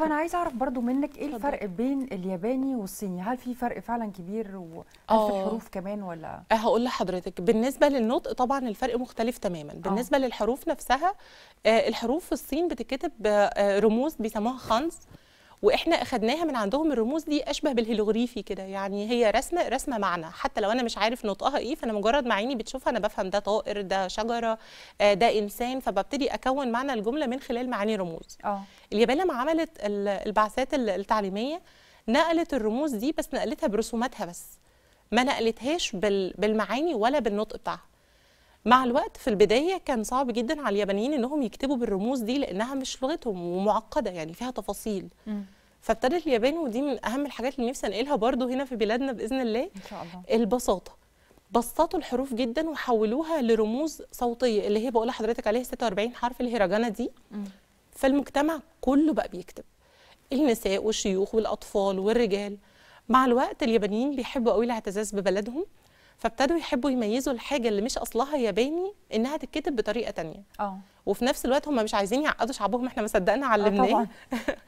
طب انا عايزه اعرف برضو منك ايه الفرق بين الياباني والصيني هل في فرق فعلا كبير و في آه. كمان ولا أه، هقول لحضرتك بالنسبه للنطق طبعا الفرق مختلف تماما آه. بالنسبه أوه. للحروف نفسها الحروف في الصين بتتكتب رموز بيسموها خانز واحنا اخدناها من عندهم الرموز دي اشبه بالهيلوغريفي كده يعني هي رسمه رسمه معنى حتى لو انا مش عارف نطقها ايه فانا مجرد ما عيني بتشوفها انا بفهم ده طائر ده شجره آه، ده انسان فببتدي اكون معنى الجمله من خلال معاني رموز اه اليابان لما عملت البعثات التعليميه نقلت الرموز دي بس نقلتها برسوماتها بس ما نقلتهاش بالمعاني ولا بالنطق بتاعها مع الوقت في البدايه كان صعب جدا على اليابانيين انهم يكتبوا بالرموز دي لانها مش لغتهم ومعقده يعني فيها تفاصيل فابتدى فابتدت اليابان ودي من اهم الحاجات اللي نفسي انقلها برضو هنا في بلادنا باذن الله ان شاء الله البساطه بسطوا الحروف جدا وحولوها لرموز صوتيه اللي هي بقول لحضرتك عليها 46 حرف الهيراجانا دي م. فالمجتمع كله بقى بيكتب النساء والشيوخ والاطفال والرجال مع الوقت اليابانيين بيحبوا قوي الاعتزاز ببلدهم فابتدوا يحبوا يميزوا الحاجه اللي مش اصلها ياباني انها تتكتب بطريقه تانية اه وفي نفس الوقت هم مش عايزين يعقدوا شعبهم احنا ما صدقنا علمناه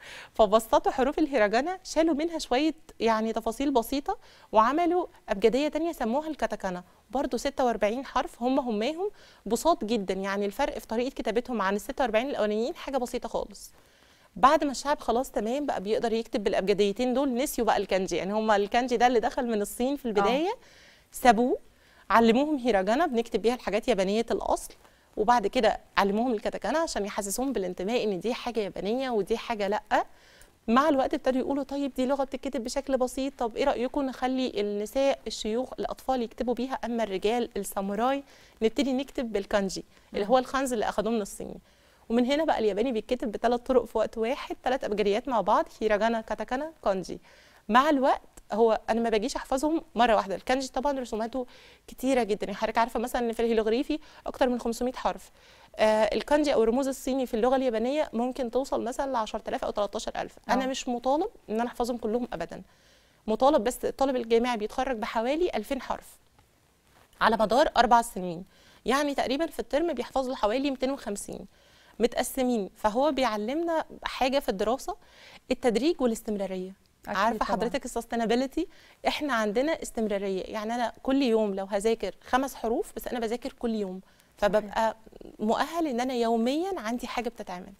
فبسطوا حروف الهيراجانا شالوا منها شويه يعني تفاصيل بسيطه وعملوا ابجديه تانية سموها الكاتاكانا برضه 46 حرف هم هماهم بساط جدا يعني الفرق في طريقه كتابتهم عن ال 46 الاولانيين حاجه بسيطه خالص بعد ما الشعب خلاص تمام بقى بيقدر يكتب بالابجديتين دول نسيوا بقى الكانجي يعني هم الكانجي ده اللي دخل من الصين في البدايه آه. سابوه علموهم هيراجانا بنكتب بيها الحاجات يابانيه الاصل وبعد كده علموهم الكاتاكانا عشان يحسسوهم بالانتماء ان دي حاجه يابانيه ودي حاجه لا مع الوقت ابتدوا يقولوا طيب دي لغه بتتكتب بشكل بسيط طب ايه رايكم نخلي النساء الشيوخ الاطفال يكتبوا بيها اما الرجال الساموراي نبتدي نكتب بالكانجي اللي هو الخنز اللي اخذوه من الصيني ومن هنا بقى الياباني بيتكتب بثلاث طرق في وقت واحد ثلاث ابجديات مع بعض هيراجانا كاتاكانا كانجي مع الوقت هو انا ما باجيش احفظهم مره واحده الكانجي طبعا رسوماته كتيره جدا يعني حضرتك عارفه مثلا ان في الهيلوغريفي اكتر من 500 حرف آه الكانجي او الرموز الصيني في اللغه اليابانيه ممكن توصل مثلا ل 10000 او 13000 أوه. آه. انا مش مطالب ان انا احفظهم كلهم ابدا مطالب بس الطالب الجامعي بيتخرج بحوالي 2000 حرف على مدار اربع سنين يعني تقريبا في الترم بيحفظ له حوالي 250 متقسمين فهو بيعلمنا حاجه في الدراسه التدريج والاستمراريه عارفه حضرتك السستينابيلتي احنا عندنا استمراريه يعني انا كل يوم لو هذاكر خمس حروف بس انا بذاكر كل يوم فببقى مؤهل ان انا يوميا عندي حاجه بتتعمل